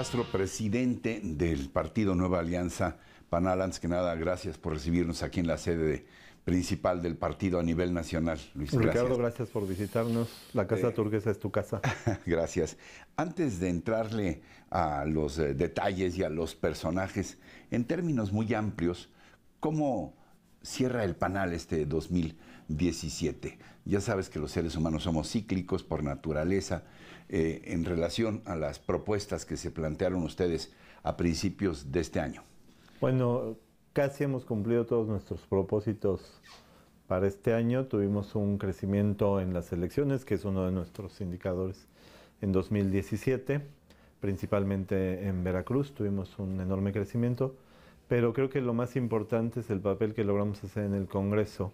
Castro, presidente del partido Nueva Alianza Panal. Antes que nada, gracias por recibirnos aquí en la sede principal del partido a nivel nacional. Luis, Ricardo, gracias, por visitarnos. La Casa eh, Turquesa es tu casa. gracias. Antes de entrarle a los eh, detalles y a los personajes, en términos muy amplios, ¿cómo cierra el panal este 2017? Ya sabes que los seres humanos somos cíclicos por naturaleza. Eh, en relación a las propuestas que se plantearon ustedes a principios de este año? Bueno, casi hemos cumplido todos nuestros propósitos para este año. Tuvimos un crecimiento en las elecciones, que es uno de nuestros indicadores en 2017, principalmente en Veracruz tuvimos un enorme crecimiento, pero creo que lo más importante es el papel que logramos hacer en el Congreso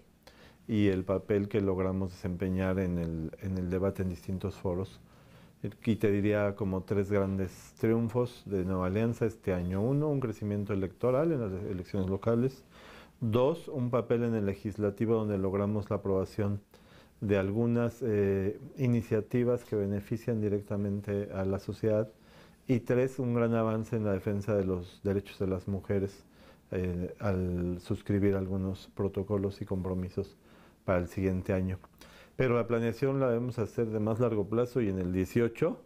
y el papel que logramos desempeñar en el debate en distintos foros y te diría como tres grandes triunfos de Nueva Alianza este año. Uno, un crecimiento electoral en las elecciones locales. Dos, un papel en el legislativo donde logramos la aprobación de algunas eh, iniciativas que benefician directamente a la sociedad. Y tres, un gran avance en la defensa de los derechos de las mujeres eh, al suscribir algunos protocolos y compromisos para el siguiente año. Pero la planeación la debemos hacer de más largo plazo y en el 18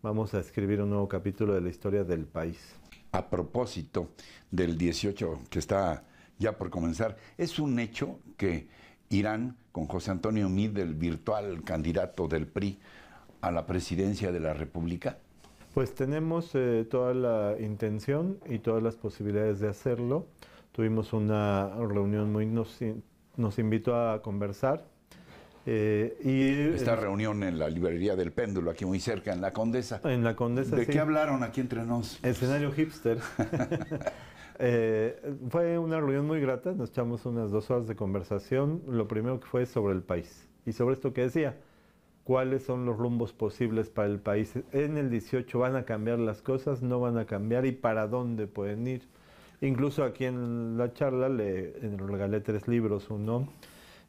vamos a escribir un nuevo capítulo de la historia del país. A propósito del 18 que está ya por comenzar, es un hecho que Irán, con José Antonio Mid, el virtual candidato del PRI a la presidencia de la República, pues tenemos eh, toda la intención y todas las posibilidades de hacerlo. Tuvimos una reunión muy... Nos, nos invitó a conversar eh, Esta eh, reunión en la librería del péndulo, aquí muy cerca, en la Condesa. En la Condesa. ¿De qué hablaron aquí entre nos? Escenario hipster. Eh, fue una reunión muy grata, nos echamos unas dos horas de conversación. Lo primero que fue sobre el país y sobre esto que decía, cuáles son los rumbos posibles para el país. En el 18 van a cambiar las cosas, no van a cambiar y para dónde pueden ir. Incluso aquí en la charla le regalé tres libros, uno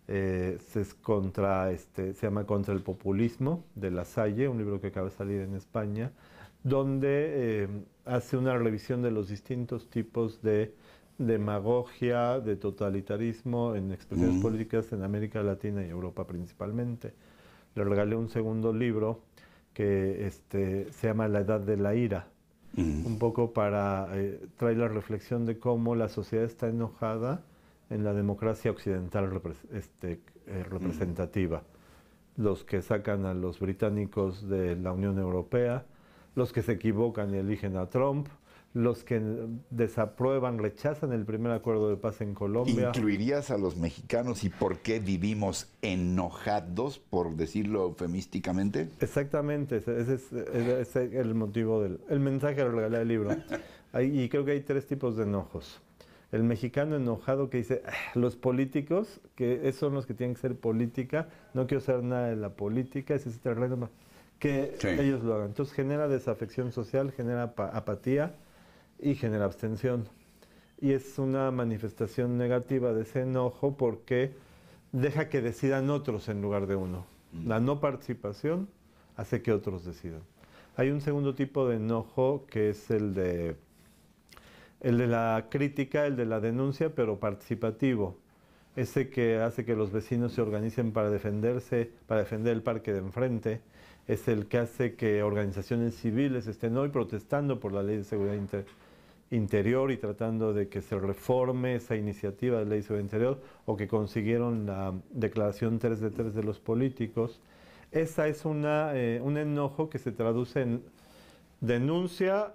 eh, contra, este, se llama Contra el Populismo de La Salle, un libro que acaba de salir en España, donde eh, hace una revisión de los distintos tipos de demagogia, de totalitarismo en expresiones políticas en América Latina y Europa principalmente. Le regalé un segundo libro que este, se llama La Edad de la Ira, un poco para eh, traer la reflexión de cómo la sociedad está enojada en la democracia occidental este, eh, representativa. Los que sacan a los británicos de la Unión Europea, los que se equivocan y eligen a Trump, los que desaprueban, rechazan el primer acuerdo de paz en Colombia. ¿Incluirías a los mexicanos y por qué vivimos enojados, por decirlo eufemísticamente? Exactamente, ese es, el motivo del el mensaje que regalé del libro. y creo que hay tres tipos de enojos el mexicano enojado que dice, ah, los políticos, que esos son los que tienen que ser política, no quiero ser nada de la política, ese es que ellos lo hagan. Entonces genera desafección social, genera apatía y genera abstención. Y es una manifestación negativa de ese enojo porque deja que decidan otros en lugar de uno. Mm. La no participación hace que otros decidan. Hay un segundo tipo de enojo que es el de el de la crítica, el de la denuncia, pero participativo. Ese que hace que los vecinos se organicen para defenderse, para defender el parque de enfrente, es el que hace que organizaciones civiles estén hoy protestando por la ley de seguridad interior y tratando de que se reforme esa iniciativa de ley de seguridad interior o que consiguieron la declaración 3 de 3 de los políticos. Esa es una, eh, un enojo que se traduce en denuncia,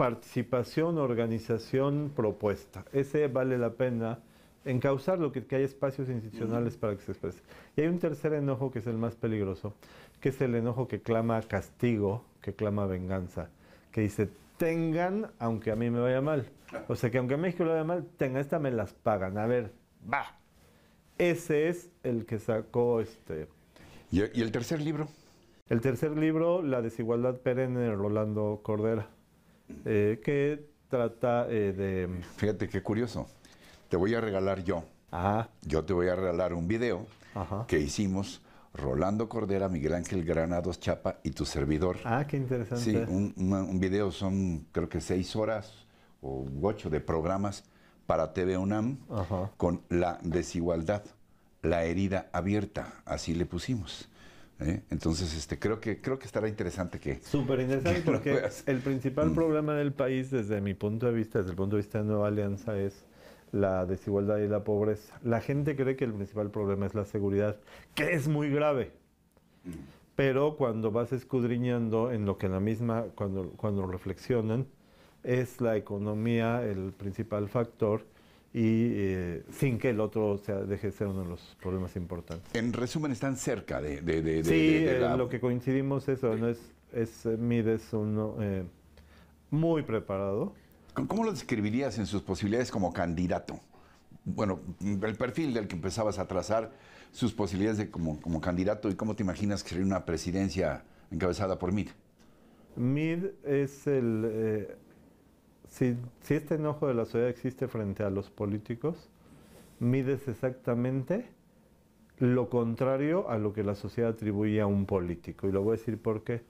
participación, organización, propuesta. Ese vale la pena encauzarlo, lo que, hay espacios institucionales para que se exprese. Y hay un tercer enojo que es el más peligroso, que es el enojo que clama castigo, que clama venganza, que dice tengan aunque a mí me vaya mal. O sea que aunque a México le vaya mal, tengan, esta me las pagan. A ver, va. Ese es el que sacó este. ¿Y el tercer libro? El tercer libro, La desigualdad perenne de Rolando Cordera eh, que trata eh, de... Mm? Fíjate qué curioso. Te voy a regalar yo. Ajá. Yo te voy a regalar un video que hicimos Rolando Cordera, Miguel Ángel Granados Chapa y tu servidor. Ah, qué interesante. Sí, un, video son creo que seis horas o ocho de programas para TV UNAM con la desigualdad, la herida abierta, así le pusimos. ¿eh? Entonces, este, creo que creo que estará interesante que. Súper interesante porque el principal mm. problema del país, desde mi punto de vista, desde el punto de vista de Nueva Alianza, es la desigualdad y la pobreza. La gente cree que el principal problema es la seguridad, que es muy grave. Mm. Pero cuando vas escudriñando en lo que la misma, cuando, cuando reflexionan, es la economía el principal factor y eh, sin que el otro sea, deje de ser uno de los problemas importantes. En resumen, están cerca de... sí, eh, lo que coincidimos eso, ¿no? es, es eh, uno muy preparado. ¿Cómo lo describirías en sus posibilidades como candidato? Bueno, el perfil del que empezabas a trazar, sus posibilidades de como, candidato y cómo te imaginas que sería una presidencia encabezada por Mid. Mid es el si, este enojo de la sociedad existe frente a los políticos, mides exactamente lo contrario a lo que la sociedad atribuye a un político. Y lo voy a decir porque,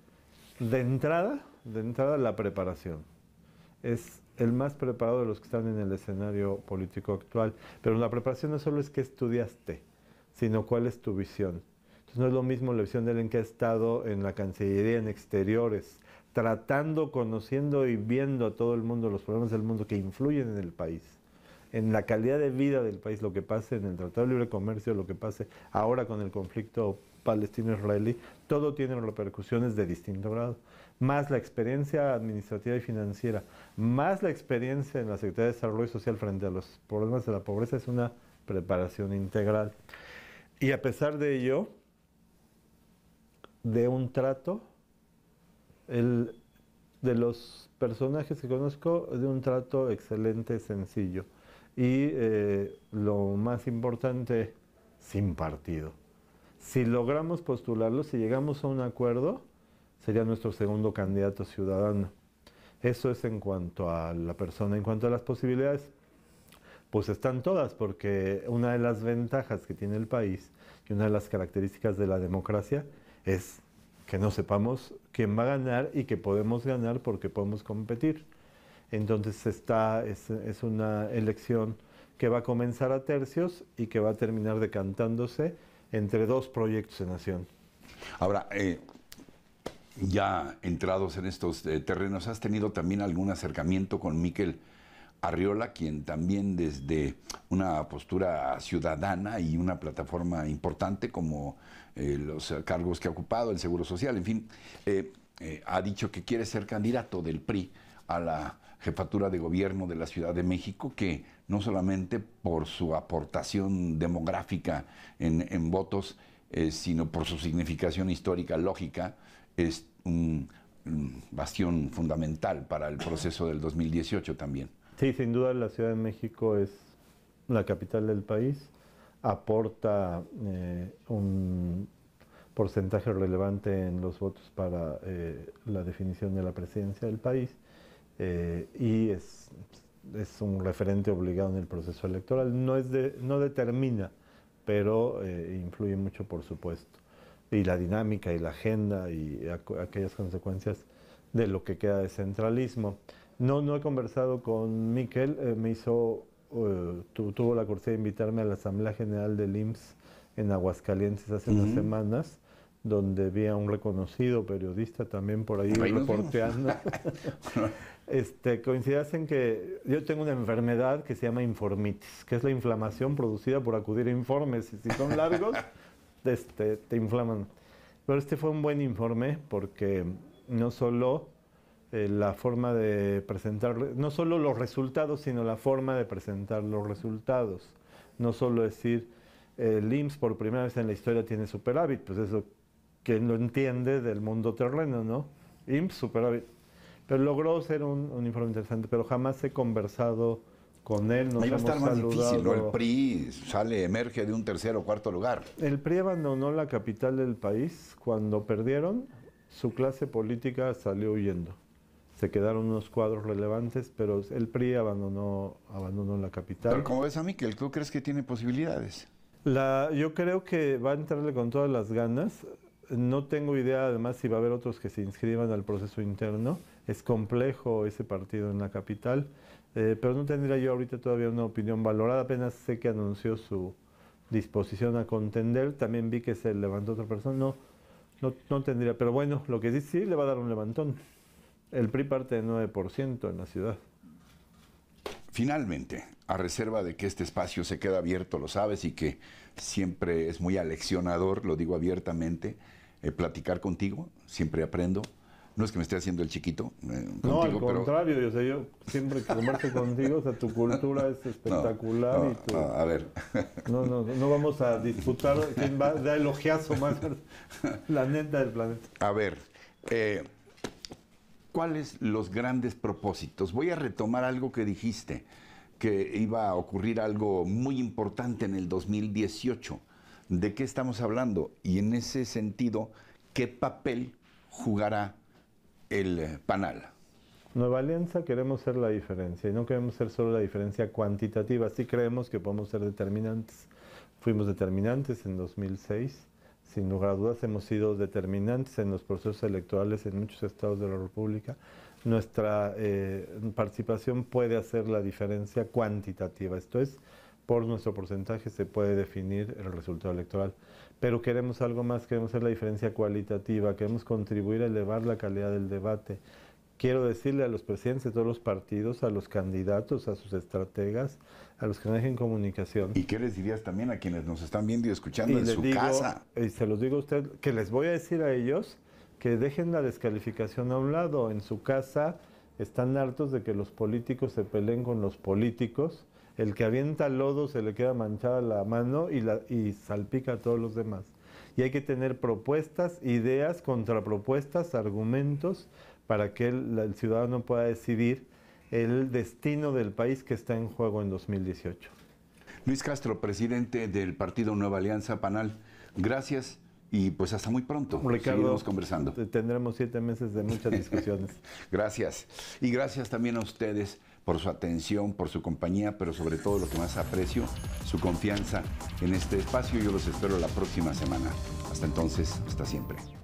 de entrada, de entrada la preparación. Es el más preparado de los que están en el escenario político actual. Pero la preparación no solo es que estudiaste, sino cuál es tu visión. Entonces no es lo mismo la visión de alguien que ha estado en la Cancillería, en exteriores, tratando, conociendo y viendo a todo el mundo los problemas del mundo que influyen en el país, en la calidad de vida del país, lo que pase en el Tratado de Libre Comercio, lo que pase ahora con el conflicto palestino-israelí, todo tiene repercusiones de distinto grado. Más la experiencia administrativa y financiera, más la experiencia en la Secretaría de Desarrollo Social frente a los problemas de la pobreza es una preparación integral. Y a pesar de ello, de un trato el, de los personajes que conozco, de un trato excelente, sencillo. Y eh, lo más importante, sin partido. Si logramos postularlo, si llegamos a un acuerdo, sería nuestro segundo candidato ciudadano. Eso es en cuanto a la persona, en cuanto a las posibilidades. Pues están todas, porque una de las ventajas que tiene el país y una de las características de la democracia es que no sepamos quién va a ganar y que podemos ganar porque podemos competir. Entonces está, es, una elección que va a comenzar a tercios y que va a terminar decantándose entre dos proyectos de nación. Ahora, eh, ya entrados en estos eh, terrenos, ¿has tenido también algún acercamiento con Miquel? Arriola, quien también desde una postura ciudadana y una plataforma importante como eh, los cargos que ha ocupado, el Seguro Social, en fin, eh, eh, ha dicho que quiere ser candidato del PRI a la jefatura de gobierno de la Ciudad de México, que no solamente por su aportación demográfica en, votos, sino por su significación histórica lógica, es un bastión fundamental para el proceso del 2018 también. Sí, sin duda la Ciudad de México es la capital del país, aporta eh, un porcentaje relevante en los votos para eh, la definición de la presidencia del país eh, y es, un referente obligado en el proceso electoral. No, es no determina, pero influye mucho, por supuesto. Y la dinámica y la agenda y aquellas consecuencias de lo que queda de centralismo. No, no he conversado con Miquel, eh, me hizo, eh, tuvo la cortesía de invitarme a la Asamblea General del IMSS en Aguascalientes hace unas semanas, donde vi a un reconocido periodista también por ahí reporteando. este, coincidas en que yo tengo una enfermedad que se llama informitis, que es la inflamación producida por acudir a informes, y si son largos, este, te inflaman. Pero este fue un buen informe porque no solo eh, la forma de presentar, no solo los resultados, sino la forma de presentar los resultados. No solo decir, el IMSS por primera vez en la historia tiene superávit, pues eso que lo entiende del mundo terreno, ¿no? IMSS superávit. Pero logró ser un, informe interesante, pero jamás he conversado con él. Nos Ahí va a estar más difícil, ¿no? El PRI sale, emerge de un tercer o cuarto lugar. El PRI abandonó la capital del país cuando perdieron, su clase política salió huyendo se quedaron unos cuadros relevantes, pero el PRI abandonó, abandonó la capital. Pero como ves a Miquel, ¿tú crees que tiene posibilidades. La, yo creo que va a entrarle con todas las ganas. No tengo idea además si va a haber otros que se inscriban al proceso interno. Es complejo ese partido en la capital, eh, pero no tendría yo ahorita todavía una opinión valorada. Apenas sé que anunció su disposición a contender. También vi que se levantó otra persona. No, no, no tendría, pero bueno, lo que sí, sí le va a dar un levantón. El PRI parte del 9% en la ciudad. Finalmente, a reserva de que este espacio se queda abierto, lo sabes, y que siempre es muy aleccionador, lo digo abiertamente, eh, platicar contigo, siempre aprendo. No es que me esté haciendo el chiquito. Eh, no, al contrario, yo, sé, yo siempre que converso contigo, o sea, tu cultura es espectacular. a ver. No, no, no vamos a disputar quién da elogiazo más, la neta del planeta. A ver, eh, ¿cuáles los grandes propósitos? Voy a retomar algo que dijiste, que iba a ocurrir algo muy importante en el 2018. ¿De qué estamos hablando? Y en ese sentido, ¿qué papel jugará el eh, panal? Nueva Alianza queremos ser la diferencia y no queremos ser solo la diferencia cuantitativa, sí creemos que podemos ser determinantes. Fuimos determinantes en 2006 sin lugar a dudas hemos sido determinantes en los procesos electorales en muchos estados de la República. Nuestra eh, participación puede hacer la diferencia cuantitativa, esto es, por nuestro porcentaje se puede definir el resultado electoral. Pero queremos algo más, queremos hacer la diferencia cualitativa, queremos contribuir a elevar la calidad del debate. Quiero decirle a los presidentes de todos los partidos, a los candidatos, a sus estrategas, a los no dejen comunicación. ¿Y qué les dirías también a quienes nos están viendo y escuchando en su casa? Y se los digo a usted, que les voy a decir a ellos que dejen la descalificación a un lado. En su casa están hartos de que los políticos se peleen con los políticos. El que avienta lodo se le queda manchada la mano y, la, salpica a todos los demás. Y hay que tener propuestas, ideas, contrapropuestas, argumentos para que el ciudadano pueda decidir el destino del país que está en juego en 2018. Luis Castro, presidente del partido Nueva Alianza Panal, gracias y pues hasta muy pronto. Ricardo, conversando. Tendremos siete meses de muchas discusiones. gracias. Y gracias también a ustedes por su atención, por su compañía, pero sobre todo lo que más aprecio, su confianza en este espacio. Yo los espero la próxima semana. Hasta entonces, hasta siempre.